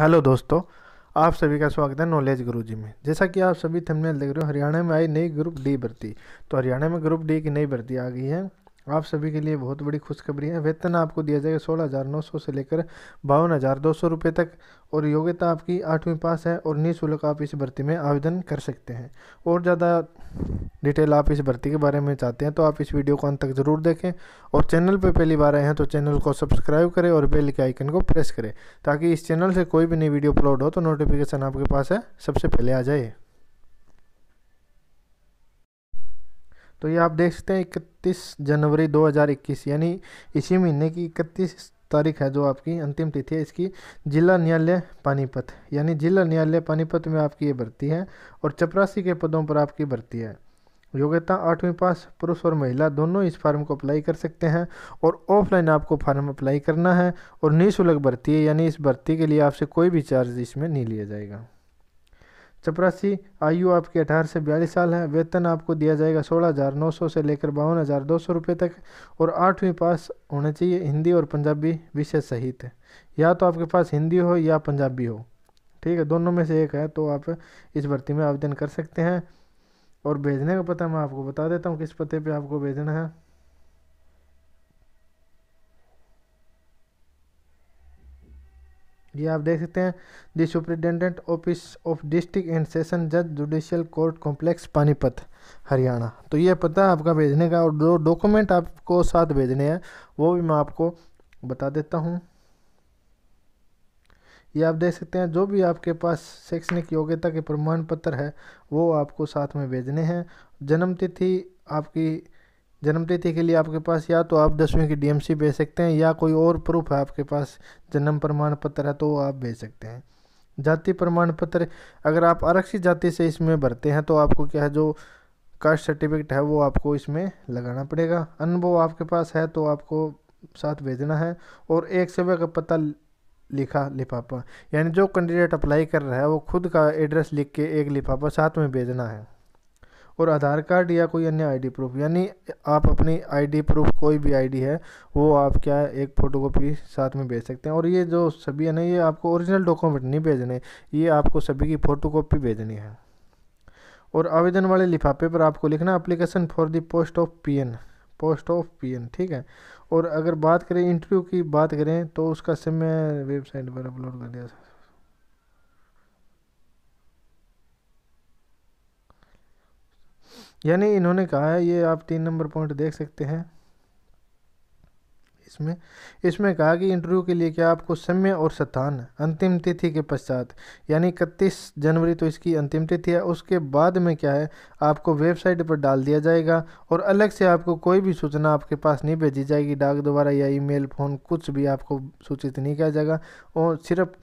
hello दोस्तों आप सभी का स्वागत है नॉलेज गुरुजी में जैसा कि आप सभी थंबनेल देख रहे हो हरियाणा में आई नई ग्रुप डी भर्ती तो हरियाणा में ग्रुप डी की नई भर्ती आ गई है आप सभी के लिए बहुत बड़ी खुशखबरी है वेतन आपको दिया जाएगा सोलह हज़ार नौ सौ से लेकर बावन हज़ार दो सौ रुपये तक और योग्यता आपकी आठवीं पास है और निःशुल्क आप इस भर्ती में आवेदन कर सकते हैं और ज़्यादा डिटेल आप इस भर्ती के बारे में चाहते हैं तो आप इस वीडियो को अंत तक ज़रूर देखें और चैनल पर पहली बार आए हैं तो चैनल को सब्सक्राइब करें और बेल के आइकन को प्रेस करें ताकि इस चैनल से कोई भी नई वीडियो अपलोड हो तो नोटिफिकेशन आपके पास है सबसे पहले आ जाए तो ये आप देख सकते हैं इकतीस जनवरी 2021 यानी इसी महीने की इकतीस तारीख है जो आपकी अंतिम तिथि है इसकी जिला न्यायालय पानीपत यानी जिला न्यायालय पानीपत में आपकी ये भर्ती है और चपरासी के पदों पर आपकी भर्ती है योग्यता आठवीं पास पुरुष और महिला दोनों इस फार्म को अप्लाई कर सकते हैं और ऑफलाइन आपको फार्म अप्लाई करना है और निःशुल्क भर्ती है यानी इस भर्ती के लिए आपसे कोई भी चार्ज इसमें नहीं लिया जाएगा चपरासी आयु आपके अठारह से बयालीस साल है वेतन आपको दिया जाएगा सोलह हज़ार नौ सौ से लेकर बावन हज़ार दो सौ रुपये तक और आठवीं पास होना चाहिए हिंदी और पंजाबी विषय सहित या तो आपके पास हिंदी हो या पंजाबी हो ठीक है दोनों में से एक है तो आप इस भर्ती में आवेदन कर सकते हैं और भेजने का पता मैं आपको बता देता हूँ किस पते पे आपको भेजना है ये आप देख सकते हैं the superintendent office of district and session जज judicial court complex Panipat Haryana तो ये पता आपका भेजने का और जो डॉक्यूमेंट आपको साथ भेजने हैं वो भी मैं आपको बता देता हूँ ये आप देख सकते हैं जो भी आपके पास शैक्षणिक योग्यता के प्रमाण पत्र है वो आपको साथ में भेजने हैं जन्म तिथि आपकी जन्म तिथि के लिए आपके पास या तो आप दसवीं की डीएमसी भेज सकते हैं या कोई और प्रूफ है आपके पास जन्म प्रमाण पत्र है तो आप भेज सकते हैं जाति प्रमाण पत्र अगर आप आरक्षित जाति से इसमें भरते हैं तो आपको क्या है जो कास्ट सर्टिफिकेट है वो आपको इसमें लगाना पड़ेगा अनुभव आपके पास है तो आपको साथ भेजना है और एक सेवा का पता लिखा लिफाफा यानी जो कैंडिडेट अप्लाई कर रहा है वो खुद का एड्रेस लिख के एक लिफाफा साथ में भेजना है और आधार कार्ड या कोई अन्य आईडी प्रूफ यानी आप अपनी आईडी प्रूफ कोई भी आईडी है वो आप क्या एक फ़ोटोकॉपी साथ में भेज सकते हैं और ये जो सभी है ना ये आपको ओरिजिनल डॉक्यूमेंट नहीं भेजने ये आपको सभी की फ़ोटोकॉपी भेजनी है और आवेदन वाले लिफाफे पर आपको लिखना application for the post of P post of P ठीक है और अगर बात करें इंटरव्यू की बात करें तो उसका समय वेबसाइट पर अपलोड कर दिया यानी इन्होंने कहा है ये आप तीन नंबर पॉइंट देख सकते हैं इसमें इसमें कहा कि इंटरव्यू के लिए क्या आपको समय और स्थान अंतिम तिथि के पश्चात यानी इकतीस जनवरी तो इसकी अंतिम तिथि है उसके बाद में क्या है आपको वेबसाइट पर डाल दिया जाएगा और अलग से आपको कोई भी सूचना आपके पास नहीं भेजी जाएगी डाक द्वारा या ईमेल फ़ोन कुछ भी आपको सूचित नहीं किया जाएगा और सिर्फ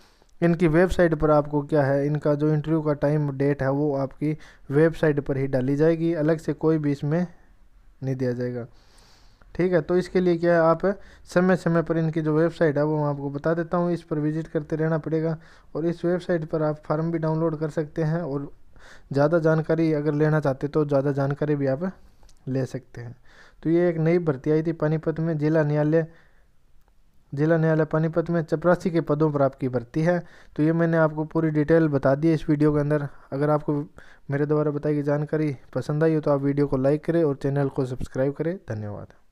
इनकी वेबसाइट पर आपको क्या है इनका जो इंटरव्यू का टाइम डेट है वो आपकी वेबसाइट पर ही डाली जाएगी अलग से कोई भी इसमें नहीं दिया जाएगा ठीक है तो इसके लिए क्या है आप समय समय पर इनकी जो वेबसाइट है वो मैं आपको बता देता हूँ इस पर विजिट करते रहना पड़ेगा और इस वेबसाइट पर आप फॉर्म भी डाउनलोड कर सकते हैं और ज़्यादा जानकारी अगर लेना चाहते तो ज़्यादा जानकारी भी आप ले सकते हैं तो ये एक नई भर्ती आई थी पानीपत में जिला न्यायालय जिला न्यायालय पानीपत में चपरासी के पदों पर आपकी भर्ती है तो ये मैंने आपको पूरी डिटेल बता दी है इस वीडियो के अंदर अगर आपको मेरे द्वारा बताई गई जानकारी पसंद आई हो तो आप वीडियो को लाइक करें और चैनल को सब्सक्राइब करें धन्यवाद